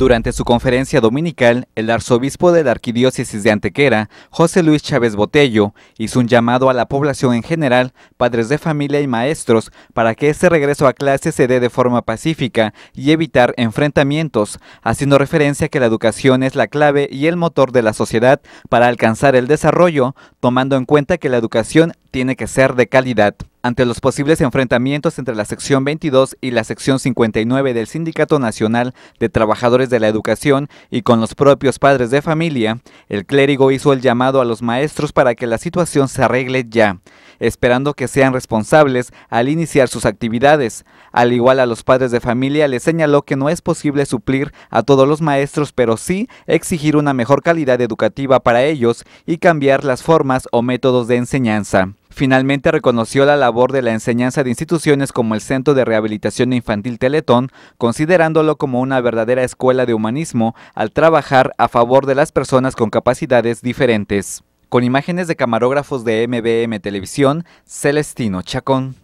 Durante su conferencia dominical, el arzobispo de la Arquidiócesis de Antequera, José Luis Chávez Botello, hizo un llamado a la población en general, padres de familia y maestros, para que este regreso a clase se dé de forma pacífica y evitar enfrentamientos, haciendo referencia a que la educación es la clave y el motor de la sociedad para alcanzar el desarrollo, tomando en cuenta que la educación tiene que ser de calidad. Ante los posibles enfrentamientos entre la sección 22 y la sección 59 del Sindicato Nacional de Trabajadores de la Educación y con los propios padres de familia, el clérigo hizo el llamado a los maestros para que la situación se arregle ya, esperando que sean responsables al iniciar sus actividades. Al igual a los padres de familia, les señaló que no es posible suplir a todos los maestros, pero sí exigir una mejor calidad educativa para ellos y cambiar las formas o métodos de enseñanza. Finalmente reconoció la labor de la enseñanza de instituciones como el Centro de Rehabilitación Infantil Teletón, considerándolo como una verdadera escuela de humanismo al trabajar a favor de las personas con capacidades diferentes. Con imágenes de camarógrafos de MBM Televisión, Celestino Chacón.